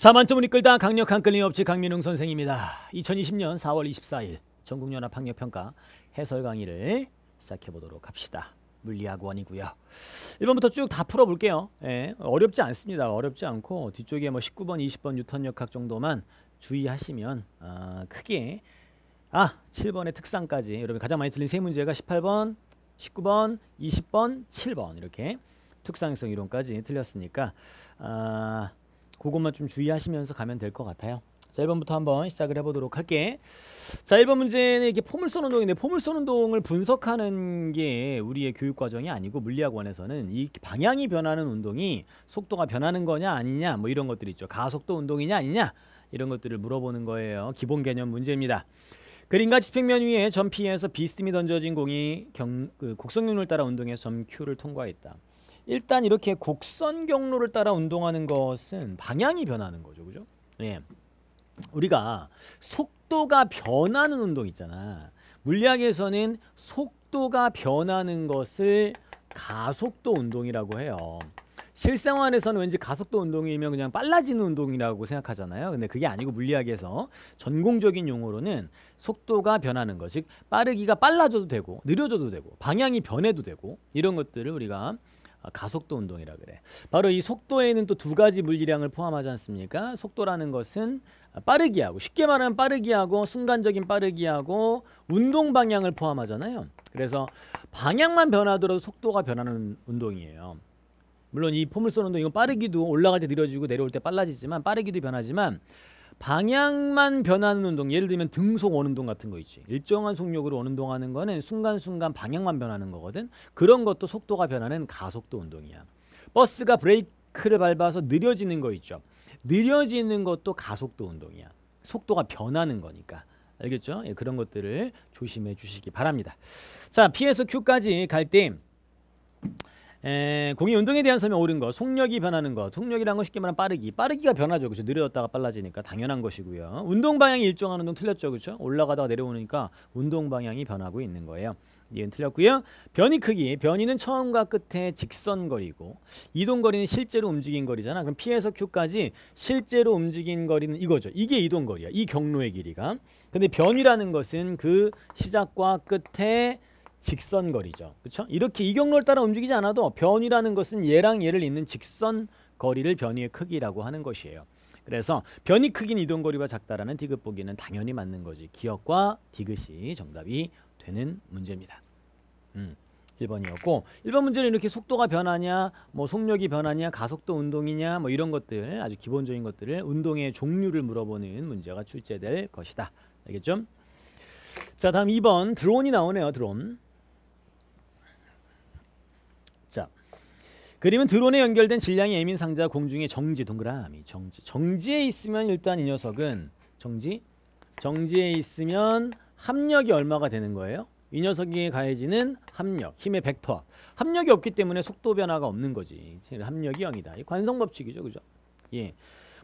자만점을 이끌다 강력한 끌림없이 강민웅 선생입니다. 2020년 4월 24일 전국연합 학력평가 해설 강의를 시작해 보도록 합시다. 물리학원이고요. 1번부터 쭉 다 풀어볼게요. 예, 어렵지 않습니다. 어렵지 않고 뒤쪽에 뭐 19번, 20번 뉴턴 역학 정도만 주의하시면 아, 크게 아 7번의 특상까지 여러분 가장 많이 틀린 세 문제가 18번, 19번, 20번, 7번 이렇게 특상성 이론까지 틀렸으니까 아, 그것만 좀 주의하시면서 가면 될 것 같아요. 자, 1번부터 한번 시작을 해보도록 할게. 자, 1번 문제는 이렇게 포물선 운동인데 포물선 운동을 분석하는 게 우리의 교육 과정이 아니고 물리학원에서는 이 방향이 변하는 운동이 속도가 변하는 거냐 아니냐 뭐 이런 것들이 있죠. 가속도 운동이냐 아니냐 이런 것들을 물어보는 거예요. 기본 개념 문제입니다. 그림과 지평면 위에 점 P에서 비스듬히 던져진 공이 경, 그곡성률을 따라 운동해서 점 Q를 통과했다. 일단 이렇게 곡선 경로를 따라 운동하는 것은 방향이 변하는 거죠. 그죠? 예. 우리가 속도가 변하는 운동 있잖아. 물리학에서는 속도가 변하는 것을 가속도 운동이라고 해요. 실생활에서는 왠지 가속도 운동이면 그냥 빨라지는 운동이라고 생각하잖아요. 근데 그게 아니고 물리학에서 전공적인 용어로는 속도가 변하는 것, 즉 빠르기가 빨라져도 되고 느려져도 되고 방향이 변해도 되고 이런 것들을 우리가 아, 가속도 운동이라 그래. 바로 이 속도에는 또 두 가지 물리량을 포함하지 않습니까? 속도라는 것은 빠르기 하고 쉽게 말하면 빠르기 하고 순간적인 빠르기 하고 운동 방향을 포함하잖아요. 그래서 방향만 변하더라도 속도가 변하는 운동이에요. 물론 이 포물선 운동 이건 빠르기도 올라갈 때 느려지고 내려올 때 빨라지지만 빠르기도 변하지만 방향만 변하는 운동 예를 들면 등속 오는 운동 같은 거 있지 일정한 속력으로 오는 운동하는 거는 순간순간 방향만 변하는 거거든 그런 것도 속도가 변하는 가속도 운동이야 버스가 브레이크를 밟아서 느려지는 거 있죠 느려지는 것도 가속도 운동이야 속도가 변하는 거니까 알겠죠? 예, 그런 것들을 조심해 주시기 바랍니다 자 P에서 Q까지 갈때 공이 운동에 대한 설명 옳은 거, 속력이 변하는 거 속력이란 건 쉽게 말하면 빠르기, 빠르기가 변하죠, 그렇죠? 느려졌다가 빨라지니까 당연한 것이고요. 운동 방향이 일정한 운동 틀렸죠, 그렇죠? 올라가다가 내려오니까 운동 방향이 변하고 있는 거예요. 얘는 틀렸고요. 변이 크기, 변이는 처음과 끝에 직선 거리고 이동 거리는 실제로 움직인 거리잖아. 그럼 P에서 Q까지 실제로 움직인 거리는 이거죠. 이게 이동 거리야. 이 경로의 길이가. 근데 변이라는 것은 그 시작과 끝에 직선거리죠. 그렇죠? 이렇게 이 경로를 따라 움직이지 않아도 변이라는 것은 얘랑 얘를 잇는 직선거리를 변이의 크기라고 하는 것이에요. 그래서 변이 크기는 이동거리와 작다라는 디귿 보기는 당연히 맞는 거지. 기억과 디귿이 정답이 되는 문제입니다. 음. 1번이었고 1번 문제는 이렇게 속도가 변하냐 뭐 속력이 변하냐 가속도 운동이냐 뭐 이런 것들 아주 기본적인 것들을 운동의 종류를 물어보는 문제가 출제될 것이다 알겠죠? 자 다음 2번 드론이 나오네요 드론 그림은 드론에 연결된 질량의 예민 상자 공중의 정지 동그라미 정지 정지에 있으면 일단 이 녀석은 정지 정지에 있으면 합력이 얼마가 되는 거예요? 이 녀석이 가해지는 합력, 힘의 벡터 합력이 없기 때문에 속도 변화가 없는 거지. 합력이 0이다. 이 관성 법칙이죠. 그죠? 예.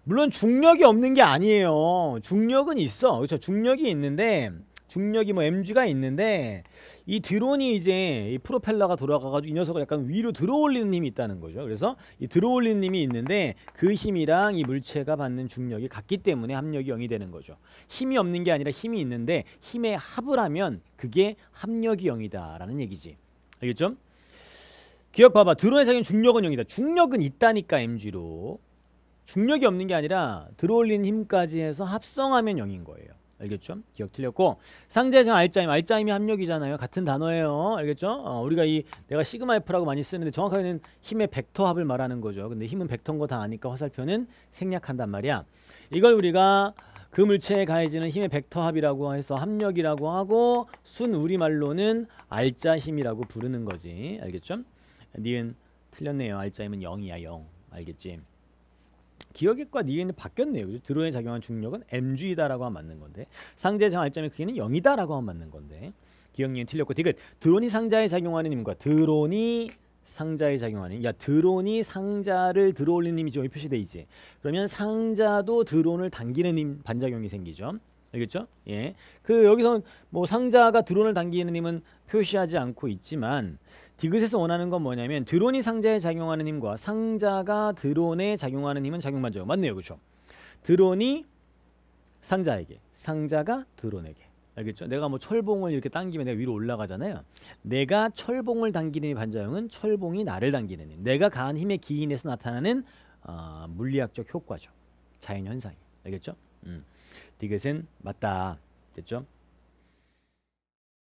물론 중력이 없는 게 아니에요. 중력은 있어. 그렇죠? 중력이 있는데 중력이 뭐 mg가 있는데 이 드론이 이제 이 프로펠러가 돌아가가지고 이 녀석을 약간 위로 들어올리는 힘이 있다는 거죠. 그래서 이 들어올리는 힘이 있는데 그 힘이랑 이 물체가 받는 중력이 같기 때문에 합력이 0이 되는 거죠. 힘이 없는 게 아니라 힘이 있는데 힘의 합을 하면 그게 합력이 0이다라는 얘기지. 알겠죠? 기억 봐봐. 드론의 작용 중력은 0이다. 중력은 있다니까 mg로. 중력이 없는 게 아니라 들어올리는 힘까지 해서 합성하면 0인 거예요. 알겠죠? 기억 틀렸고 상자에 지금 알짜임, 알짜임이 합력이잖아요. 같은 단어예요. 알겠죠? 어, 우리가 이 내가 시그마 F라고 많이 쓰는데 정확하게는 힘의 벡터 합을 말하는 거죠. 근데 힘은 벡터인 거 다 아니까 화살표는 생략한단 말이야. 이걸 우리가 그 물체에 가해지는 힘의 벡터 합이라고 해서 합력이라고 하고 순 우리말로는 알짜 힘이라고 부르는 거지. 알겠죠? 니은 틀렸네요. 알짜임은 0이야 0. 알겠지? 기억액과 니은이 바뀌었네요. 드론에 작용한 중력은 mg다라고 하면 맞는 건데 상자의 정알점의 크기는 0이다라고 하면 맞는 건데 기억 니은 틀렸고 디귿 드론이 상자에 작용하는 힘과 드론이 상자에 작용하는 야 드론이 상자를 들어올리는 힘이 지금 표시돼 있지. 그러면 상자도 드론을 당기는 힘 반작용이 생기죠. 알겠죠? 예. 그 여기서 뭐 상자가 드론을 당기는 힘은 표시하지 않고 있지만 디귿에서 원하는 건 뭐냐면 드론이 상자에 작용하는 힘과 상자가 드론에 작용하는 힘은 작용반죠. 맞네요. 그렇죠? 드론이 상자에게, 상자가 드론에게. 알겠죠? 내가 뭐 철봉을 이렇게 당기면 내가 위로 올라가잖아요. 내가 철봉을 당기는 반작용은 철봉이 나를 당기는 힘. 내가 가한 힘의 기인에서 나타나는 어, 물리학적 효과죠. 자연현상이. 알겠죠? 음. 디귿은 맞다. 됐죠?